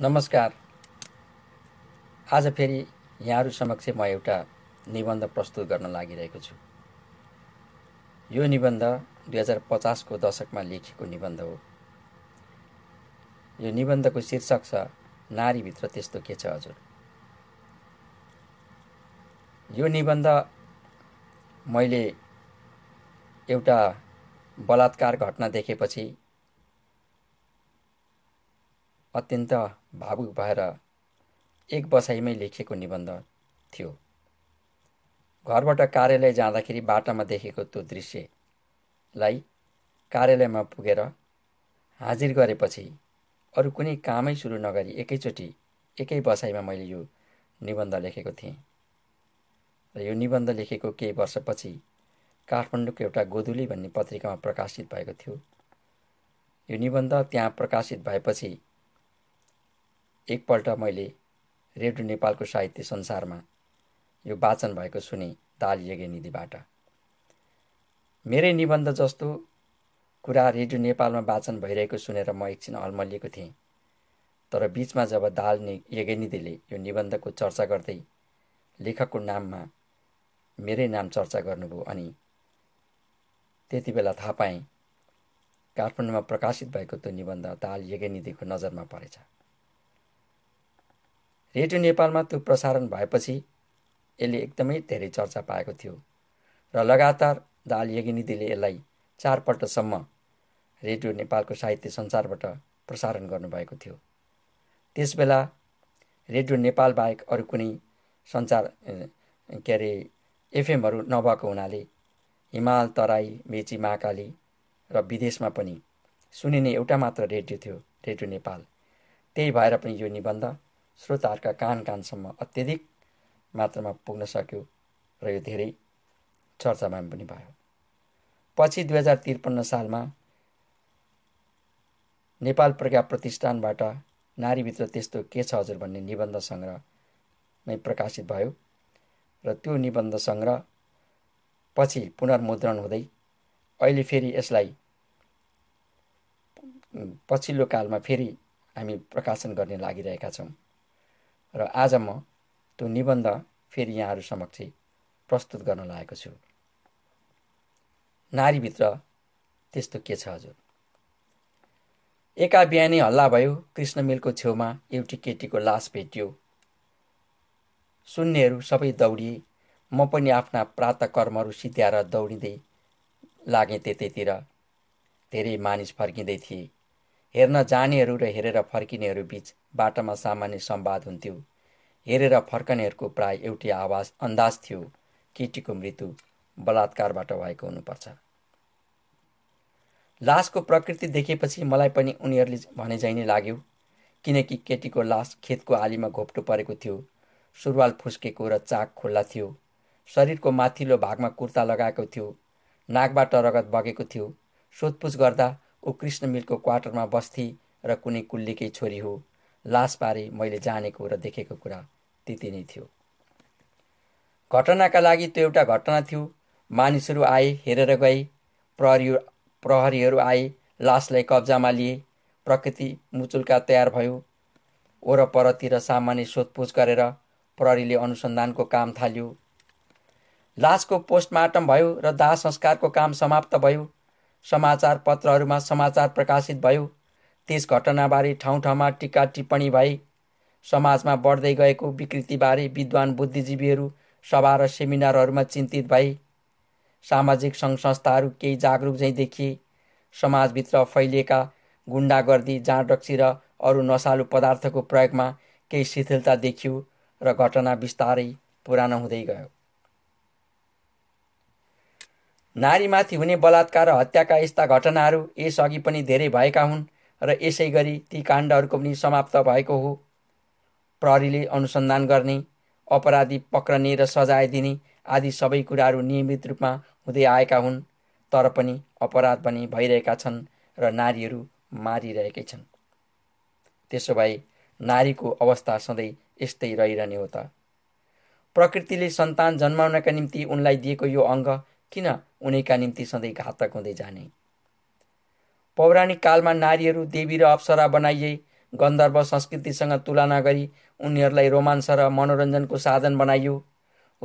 नमस्कार आज फेरि यहाँहरू समक्ष म एउटा निबन्ध प्रस्तुत गर्न लागिरहेको छु यो निबन्ध दुई हजार पचासको दशकमा लेखिएको निबन्ध हो यो निबन्धको शीर्षक छ नारीभित्र त्यस्तो के छ हजुर यो निबन्ध मैले एउटा बलात्कार घटना देखेपछि अत्यन्त भावुक भएर एक बसाइमै लेखिएको निबन्ध थियो घरबाट कार्यालय जाँदाखेरि बाटामा देखेको त्यो दृश्यलाई कार्यालयमा पुगेर हाजिर गरेपछि अरू कुनै कामै सुरु नगरी एकैचोटि एकै बसाइमा मैले यो निबन्ध लेखेको थिएँ र यो निबन्ध लेखेको केही वर्षपछि काठमाडौँको एउटा गोधुली भन्ने पत्रिकामा प्रकाशित भएको थियो यो निबन्ध त्यहाँ प्रकाशित भएपछि एकपल्ट मैले रेडियो नेपालको साहित्य संसारमा यो वाचन भएको सुने दाल यज्ञनिधिबाट मेरै निबन्ध जस्तो कुरा रेडियो नेपालमा वाचन भइरहेको सुनेर म एकछिन अल्मलिएको थिएँ तर बिचमा जब दाल नि यज्ञनिधिले यो निबन्धको चर्चा गर्दै लेखकको नाममा मेरै नाम चर्चा गर्नुभयो अनि त्यति बेला थाहा पाएँ काठमाडौँमा प्रकाशित भएको त्यो निबन्ध दाल यज्ञनिधिको नजरमा परेछ रेडियो नेपालमा त्यो प्रसारण भएपछि यसले एकदमै धेरै चर्चा पाएको थियो र लगातार दाल यगिनिधिले यसलाई चारपल्टसम्म रेडियो नेपालको साहित्य संसारबाट प्रसारण गर्नुभएको थियो त्यसबेला रेडियो नेपाल बाहेक अरू कुनै सञ्चार के अरे एफएमहरू नभएको हुनाले हिमाल तराई मेची महाकाली र विदेशमा पनि सुनिने एउटा मात्र रेडियो थियो रेडियो नेपाल त्यही भएर पनि यो निबन्ध श्रोताहरूका कान कानसम्म अत्यधिक मात्रामा पुग्न सक्यो र यो धेरै चर्चामा पनि भयो पछि दुई हजार त्रिपन्न सालमा नेपाल प्रज्ञा प्रतिष्ठानबाट नारीभित्र त्यस्तो के छ हजुर भन्ने निबन्ध सङ्ग्रह नै प्रकाशित भयो र त्यो निबन्ध सङ्ग्रह पछि पुनर्मुद्रण हुँदै अहिले फेरि यसलाई पछिल्लो कालमा फेरि हामी प्रकाशन गर्ने लागिरहेका छौँ र आज म त्यो निबन्ध फेरि यहाँहरू समक्ष प्रस्तुत गर्न लागेको छु नारीभित्र त्यस्तो के छ हजुर एका बिहानै हल्ला भयो कृष्ण मिलको छेउमा एउटी केटीको लास भेटियो सुन्नेहरू सबै दौडिए म पनि आफ्ना प्रात कर्महरू सिध्याएर दौडिँदै लागेँ त्यतैतिर धेरै मानिस फर्किँदै थिएँ हेर्न जानेहरू र हेरेर फर्किनेहरू बिच बाटोमा सामान्य सम्वाद हुन्थ्यो हेरेर फर्कनेहरूको प्राय एउटै आवाज अन्दाज थियो केटीको मृत्यु बलात्कारबाट भएको हुनुपर्छ लासको प्रकृति देखेपछि मलाई पनि उनीहरूले भने झै नै लाग्यो किनकि केटीको लास खेतको आलीमा घोप्टो परेको थियो सुरुवाल फुस्केको र चाक खुल्ला थियो शरीरको माथिल्लो भागमा कुर्ता लगाएको थियो नाकबाट रगत बगेको थियो सोधपुछ गर्दा ऊ कृष्ण मिलको क्वार्टरमा बस्थी र कुनै कुल्लीकै छोरी हो लासबारे मैले जानेको र देखेको कुरा त्यति नै थियो घटनाका लागि त्यो एउटा घटना थियो मानिसहरू आए हेरेर गए प्रहरी प्रहरीहरू आए लासलाई कब्जामा लिए प्रकृति मुचुल्का तयार भयो वरपरतिर सामान्य सोधपुछ गरेर प्रहरीले अनुसन्धानको काम थाल्यो लासको पोस्टमार्टम भयो र दाह संस्कारको काम समाप्त भयो समाचार पत्रहरूमा समाचार प्रकाशित भयो त्यस घटनाबारे ठाउँ ठाउँमा टिका टिप्पणी भए समाजमा बढ्दै गएको विकृतिबारे विद्वान बुद्धिजीवीहरू सभा र सेमिनारहरूमा चिन्तित भए सामाजिक सङ्घ संस्थाहरू केही जागरुक झैँ देखिए समाजभित्र फैलिएका गुन्डागर्दी जाँडरक्सी र अरू नसालु पदार्थको प्रयोगमा केही शिथिलता देखियो र घटना बिस्तारै पुरानो हुँदै गयो नारीमाथि हुने बलात्कार र हत्याका यस्ता घटनाहरू यसअघि पनि धेरै भएका हुन् र यसै गरी ती काण्डहरूको पनि समाप्त भएको हो प्रहरीले अनुसन्धान गर्ने अपराधी पक्रने र सजाय दिने आदि सबै कुराहरू नियमित रूपमा हुँदै आएका हुन् तर पनि अपराध पनि भइरहेका छन् र नारीहरू मारिरहेकै छन् त्यसो भए नारीको अवस्था सधैँ यस्तै रहिरहने हो त प्रकृतिले सन्तान जन्माउनका निम्ति उनलाई दिएको यो अङ्ग किन उनीका निम्ति सधैँ घातक हुँदै जाने पौराणिक कालमा नारीहरू देवी र अप्सरा बनाइए गन्धर्व संस्कृतिसँग तुलना गरी उनीहरूलाई रोमाञ्च र मनोरञ्जनको साधन बनाइयो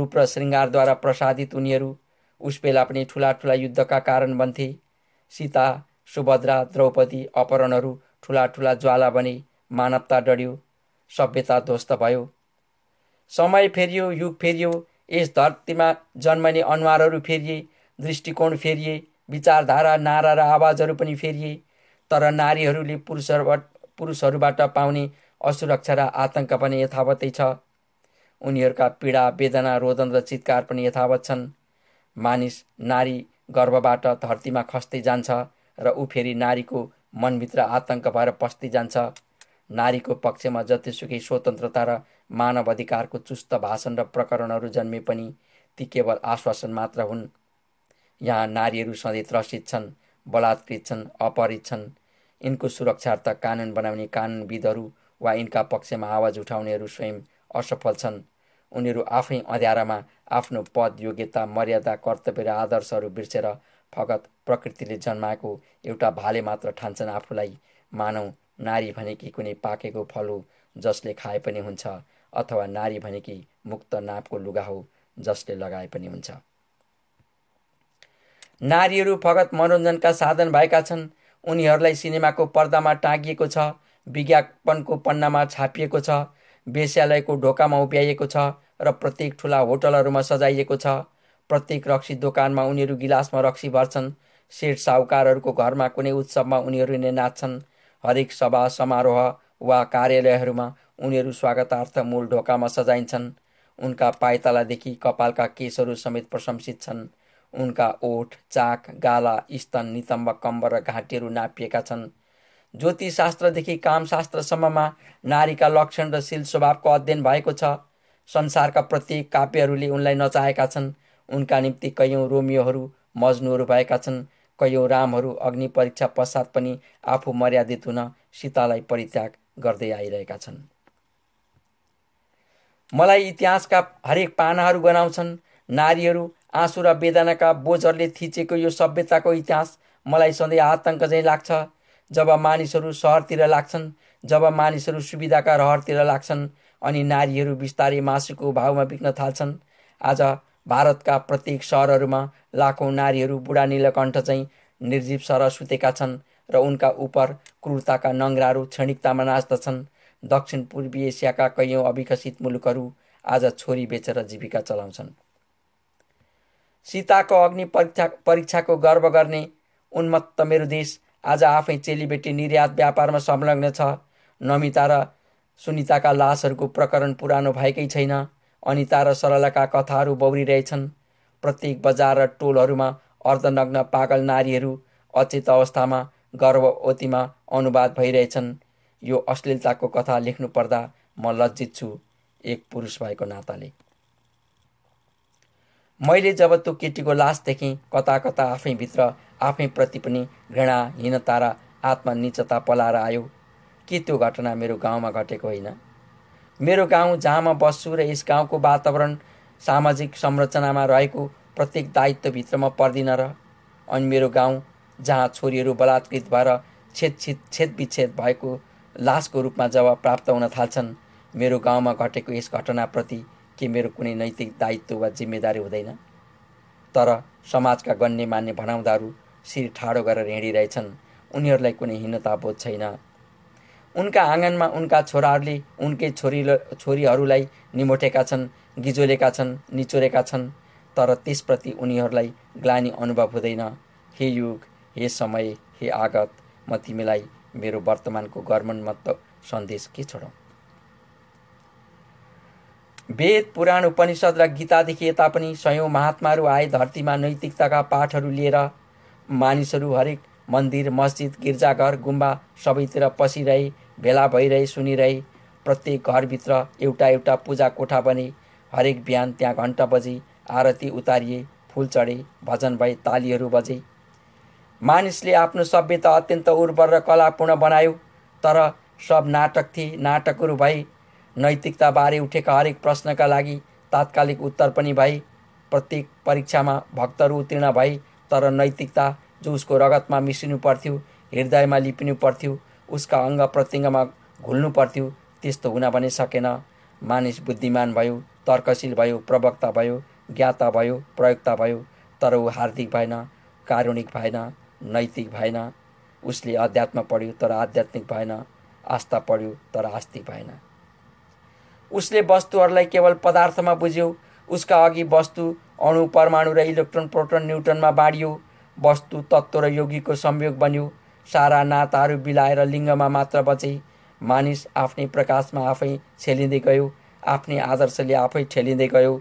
रूप र शृङ्गारद्वारा प्रसादित उनीहरू उस बेला पनि ठुला ठुला युद्धका कारण बन्थे सीता सुभद्रा द्रौपदी अपहरणहरू ठुला ठुला ज्वाला बने मानवता डढ्यो सभ्यता ध्वस्त भयो समय फेरियो युग फेरियो यस धरतीमा जन्मने अनुहारहरू फेरिए दृष्टिकोण फेरिए विचारधारा नारा र आवाजहरू पनि फेरिए तर नारीहरूले पुरुषहरूबाट पुरुषहरूबाट पाउने असुरक्षा र आतङ्क पनि यथावतै छ उनीहरूका पीडा वेदना रोदन र चितकार पनि यथावत छन् मानिस नारी गर्भबाट धरतीमा खस्दै जान्छ र ऊ फेरि नारीको मनभित्र आतङ्क भएर पस्दै जान्छ नारीको पक्षमा जतिसुकै स्वतन्त्रता र मानव अधिकारको चुस्त भाषण र प्रकरणहरू जन्मे पनि ती केवल आश्वासन मात्र हुन् यहाँ नारीहरू सधैँ त्रसित छन् बलात्कृत छन् अपहरित छन् यिनको सुरक्षार्थ कानुन बनाउने कानुनविदहरू वा यिनका पक्षमा आवाज उठाउनेहरू स्वयं असफल छन् उनीहरू आफै अँध्यारामा आफ्नो पद योग्यता मर्यादा कर्तव्य र आदर्शहरू बिर्सेर फगत प्रकृतिले जन्माएको एउटा भाले मात्र ठान्छन् आफूलाई मानौ नारी भनेकी कुनै पाकेको फल हो जसले खाए पनि हुन्छ अथवा नारी भनेकी मुक्त नापको लुगा हो जसले लगाए पनि हुन्छ नारीहरू फगत मनोरञ्जनका साधन भएका छन् उनीहरूलाई सिनेमाको पर्दामा टाँगिएको छ विज्ञापनको पन्नामा छापिएको छ वेश्यालयको ढोकामा उभ्याइएको छ र प्रत्येक ठुला होटलहरूमा सजाइएको छ प्रत्येक रक्सी दोकानमा उनीहरू गिलासमा रक्सी भर्छन् सेठ साहुकारहरूको घरमा कुनै उत्सवमा उनीहरू नै नाच्छन् हरेक सभा समारोह वा कार्यालयहरूमा उनीहरू स्वागतार्थ मूल ढोकामा सजाइन्छन् उनका पाइतालादेखि कपालका केशहरू समेत प्रशंसित छन् उनका ओठ चाक गाला स्तन नितम्ब कम्ब र घाँटीहरू नापिएका छन् ज्योतिष ज्योतिषशास्त्रदेखि कामशास्त्रसम्ममा नारीका लक्षण र शील स्वभावको अध्ययन भएको छ संसारका प्रत्येक काव्यहरूले उनलाई नचाहेका छन् उनका निम्ति कैयौँ रोमियोहरू मजनुहरू भएका छन् कैयौँ रामहरू अग्नि परीक्षा पश्चात पनि आफू मर्यादित हुन सीतालाई परित्याग गर्दै आइरहेका छन् मलाई इतिहासका हरेक पानाहरू गनाउँछन् नारीहरू आँसु र वेदनाका बोझहरूले थिचेको यो सभ्यताको इतिहास मलाई सधैँ आतङ्क चाहिँ लाग्छ जब मानिसहरू सहरतिर लाग्छन् जब मानिसहरू सुविधाका रहरतिर लाग्छन् अनि नारीहरू बिस्तारै मासुको भावमा बिक्न थाल्छन् आज भारतका प्रत्येक सहरहरूमा लाखौँ नारीहरू बुढा नीलकण्ठ चाहिँ निर्जीव सर सुतेका छन् र उनका उप क्रूरताका नङ्ग्राहरू क्षणिकतामा नाच्दछन् दक्षिण पूर्वी एसियाका कैयौँ अविकसित मुलुकहरू आज छोरी बेचेर जीविका चलाउँछन् सीताको अग्नि परीक्षा परीक्षाको गर्व गर्ने उन्मत्त मेरो देश आज आफै चेलीबेटी निर्यात व्यापारमा संलग्न छ नमिता र सुनिताका लासहरूको प्रकरण पुरानो भएकै छैन अनिता र सरलाका कथाहरू बौरिरहेछन् प्रत्येक बजार र टोलहरूमा अर्धनग्न पागल नारीहरू अचेत अवस्थामा गर्भवतीमा अनुवाद भइरहेछन् यो अश्लीलताको कथा लेख्नु पर्दा म लज्जित छु एक पुरुष भएको नाताले मैले जब त्यो केटीको लास देखेँ कता कता आफैभित्र आफैप्रति पनि घृणा हीनता र आत्मनिचता पलाएर आयो के त्यो घटना मेरो गाउँमा घटेको होइन मेरो गाउँ जहाँ म बस्छु र यस गाउँको वातावरण सामाजिक संरचनामा रहेको प्रत्येक दायित्वभित्र म पर्दिनँ र अनि मेरो गाउँ जहाँ छोरीहरू बलात्कृत भएर छेद छेद छेदविच्छेद भएको लासको रूपमा जब प्राप्त हुन थाल्छन् मेरो गाउँमा घटेको यस घटनाप्रति के मेरो कुनै नैतिक दायित्व वा जिम्मेदारी हुँदैन तर समाजका गण्य मान्य भनाउँदाहरू शिर ठाडो गरेर हिँडिरहेछन् उनीहरूलाई कुनै हीनताबोध छैन उनका आँगनमा उनका छोराहरूले उनकै छोरी छोरीहरूलाई निमोटेका छन् गिजोलेका छन् निचोरेका छन् तर त्यसप्रति उनीहरूलाई ग्लानी अनुभव हुँदैन हे युग हे समय हे आगत म तिमीलाई मेरो वर्तमानको गर्मन्मत्त सन्देश के छोडौँ वेद पुराण उपनिषद र गीतादेखि यता पनि सयौँ महात्माहरू आए धरतीमा नैतिकताका पाठहरू लिएर मानिसहरू हरेक मन्दिर मस्जिद गिर्जाघर गुम्बा सबैतिर पसिरहे भेला भइरहे सुनिरहे प्रत्येक घरभित्र एउटा एउटा पूजा कोठा बने हरेक बिहान त्यहाँ घन्टा बजे आरती उतारिए फुल चढे भजन भए तालीहरू बजे मानिसले आफ्नो सभ्यता अत्यन्त उर्वर र कलापूर्ण बनायो तर सब नाटक थिए नाटकहरू भए नैतिकताबारे उठेका हरेक प्रश्नका लागि तात्कालिक उत्तर पनि भए प्रत्येक परीक्षामा भक्तहरू उत्तीर्ण भए तर नैतिकता जो उसको रगतमा मिसिनु पर्थ्यो हृदयमा लिपिनु पर्थ्यो उसका अङ्ग प्रत्यङ्गमा घुल्नु पर्थ्यो त्यस्तो हुन भने सकेन मानिस बुद्धिमान भयो तर्कशील भयो प्रवक्ता भयो ज्ञाता भयो प्रयोक्ता भयो तर ऊ हार्दिक भएन कारुणिक भएन नैतिक भएन उसले अध्यात्म पढ्यो तर आध्यात्मिक भएन आस्था पढ्यो तर आस्तिक भएन उसले वस्तुहरूलाई केवल पदार्थमा बुझ्यो उसका अघि वस्तु अणु परमाणु र इलेक्ट्रोन प्रोटोन न्युट्रनमा बाँडियो वस्तु तत्त्व र योगीको संयोग बन्यो सारा नाताहरू बिलाएर लिङ्गमा मात्र बचे मानिस आफ्नै प्रकाशमा आफै छेलिँदै गयो आफ्नै आदर्शले आफै ठेलिँदै गयो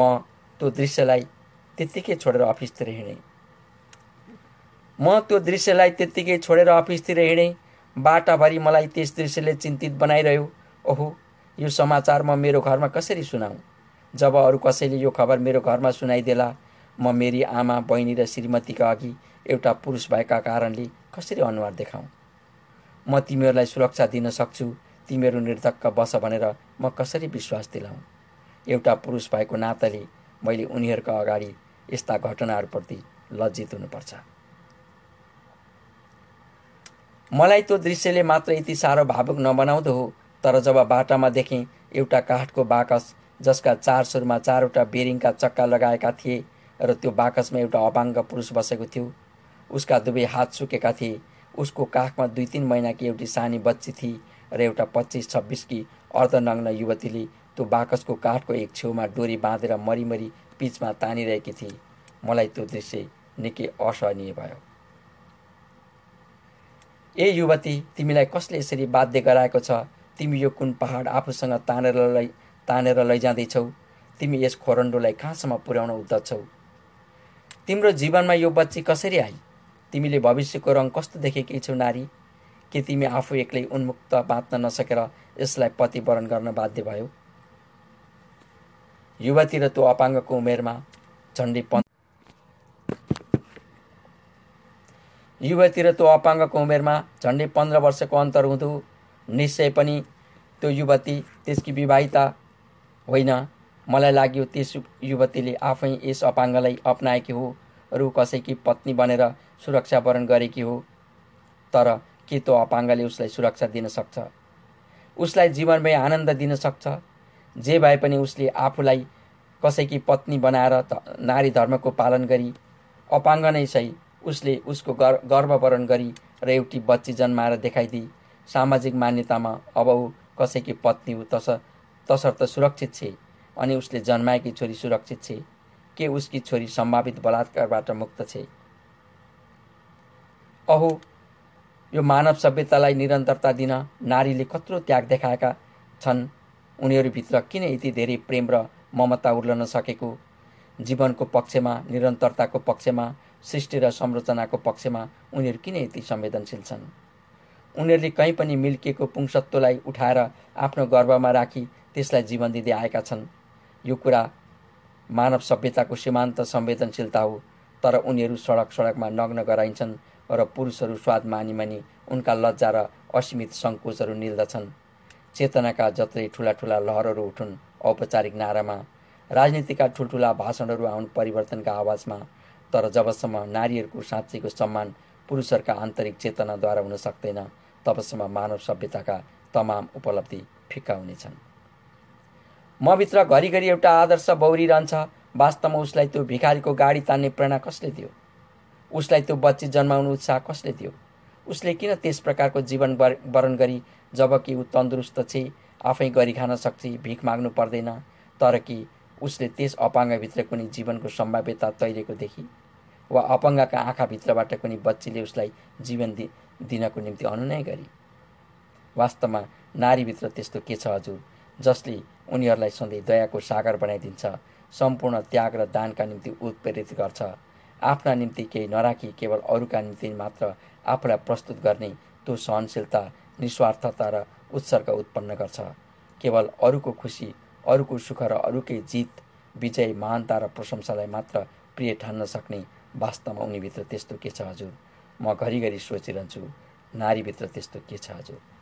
म त्यो दृश्यलाई त्यत्तिकै छोडेर अफिसतिर हिँडेँ म त्यो दृश्यलाई त्यत्तिकै छोडेर अफिसतिर हिँडेँ बाटाभरि मलाई त्यस दृश्यले चिन्तित बनाइरह्यो ओहो यो समाचार म मेरो घरमा कसरी सुनाउँ जब अरू कसैले यो खबर मेरो घरमा सुनाइदेला म मेरी आमा बहिनी र श्रीमतीका अघि एउटा पुरुष भएका कारणले कसरी अनुहार देखाउँ म तिमीहरूलाई सुरक्षा दिन सक्छु तिमीहरू निर्धक्क बस भनेर म कसरी विश्वास दिलाउँ एउटा पुरुष भएको नाताले मैले उनीहरूका अगाडि यस्ता घटनाहरूप्रति लज्जित हुनुपर्छ मलाई त्यो दृश्यले मात्र यति साह्रो भावुक नबनाउँदो हो तर जब बाटामा देखेँ एउटा काठको बाकस जसका चार सुरमा चारवटा बेरिङका चक्का लगाएका थिए र त्यो बाकसमा एउटा अपाङ्ग पुरुष बसेको थियो उसका दुवै हात सुकेका थिए उसको काखमा दुई तिन महिनाकी एउटी सानी बच्ची थिए र एउटा पच्चिस छब्बिसकी अर्धनग्न युवतीले त्यो बाकसको काठको एक छेउमा डोरी बाँधेर मरिमरी पिचमा तानिरहेकी थिए मलाई त्यो दृश्य निकै असहनीय भयो ए युवती तिमीलाई कसले यसरी बाध्य गराएको छ तिमी यो कुन पहाड आफूसँग तानेर लै तानेर लैजाँदैछौ तिमी यस खोरन्डोलाई कहाँसम्म पुर्याउन छौ तिम्रो जीवनमा यो बच्ची कसरी आई तिमीले भविष्यको रङ कस्तो देखेकी छौ नारी के तिमी आफू एक्लै उन्मुक्त बाँच्न नसकेर यसलाई पतिवरण गर्न बाध्य भयो युवती र त्यो अपाङ्गको उमेरमा झन्डै युवातिर त्यो अपाङ्गको उमेरमा झन्डै पन्ध्र वर्षको अन्तर हुँदो निश्चय पनि त्यो युवती त्यसकी विवाहिता होइन मलाई लाग्यो त्यस युवतीले आफै यस अपाङ्गलाई अप्नाएकी हो रु कसैकी पत्नी बनेर सुरक्षावरण गरेकी हो तर के त्यो अपाङ्गले उसलाई सुरक्षा दिन सक्छ उसलाई जीवनमै आनन्द दिन सक्छ जे भए पनि उसले आफूलाई कसैकी पत्नी बनाएर नारी धर्मको पालन गरी अपाङ्ग नै सही उसले उसको गर गर्भवरण गरी र एउटी बच्ची जन्माएर देखाइदिई सामाजिक मान्यतामा अब ऊ कसैकी पत्नी ऊ तस तसर्थ सुरक्षित छे अनि उसले जन्माएकी छोरी सुरक्षित छे के उसकी छोरी सम्भावित बलात्कारबाट मुक्त छे अहो यो मानव सभ्यतालाई निरन्तरता दिन नारीले कत्रो त्याग देखाएका छन् उनीहरूभित्र किन यति धेरै प्रेम र ममता उर्लन सकेको जीवनको पक्षमा निरन्तरताको पक्षमा सृष्टि र संरचनाको पक्षमा उनीहरू किन यति संवेदनशील छन् उनीहरूले कहीँ पनि मिल्किएको पुङसत्वलाई उठाएर आफ्नो गर्वमा राखी त्यसलाई जीवन दिँदै आएका छन् यो कुरा मानव सभ्यताको सीमान्त संवेदनशीलता हो तर उनीहरू सडक सडकमा नग्न गराइन्छन् र पुरुषहरू स्वाद मानि मानि उनका लज्जा र असीमित सङ्कोचहरू निल्दछन् चेतनाका जत्रै ठुला ठुला लहरहरू उठुन् औपचारिक नारामा राजनीतिका ठुल्ठुला भाषणहरू आउन् परिवर्तनका आवाजमा तर जबसम्म नारीहरूको साँच्चैको सम्मान पुरुषहरूका आन्तरिक चेतनाद्वारा हुन सक्दैन तबसम्म मानव सभ्यताका तमाम उपलब्धि फिक्का हुनेछन् मभित्र घरिघरि एउटा आदर्श बौरिरहन्छ वास्तवमा उसलाई त्यो भिखारीको गाडी तान्ने प्रेरणा कसले दियो उसलाई त्यो बच्ची जन्माउनु उत्साह कसले दियो उसले किन त्यस प्रकारको जीवन वरण गरी जबकि ऊ तन्दुरुस्त छ आफै गरी खान सक्छ भिख माग्नु पर्दैन तर कि उसले त्यस अपाङ्गभित्र कुनै जीवनको सम्भाव्यता तैरेको देखि वा अपङ्गका आँखाभित्रबाट कुनै बच्चीले उसलाई जीवन दि दिनको निम्ति अनुनय गरे वास्तवमा नारीभित्र त्यस्तो के छ हजुर जसले उनीहरूलाई सधैँ दयाको सागर बनाइदिन्छ सम्पूर्ण त्याग र दानका निम्ति उत्प्रेरित गर्छ आफ्ना निम्ति केही नराखी केवल अरूका निम्ति मात्र आफूलाई प्रस्तुत गर्ने त्यो सहनशीलता निस्वार्थता र उत्सर्ग उत्पन्न गर्छ केवल अरूको खुसी अरूको सुख र अरूकै जित विजय महानता र प्रशंसालाई मात्र प्रिय ठान्न सक्ने वास्तवमा उनीभित्र त्यस्तो के छ हजुर म घरिघरि सोचिरहन्छु नारीभित्र त्यस्तो के छ हजुर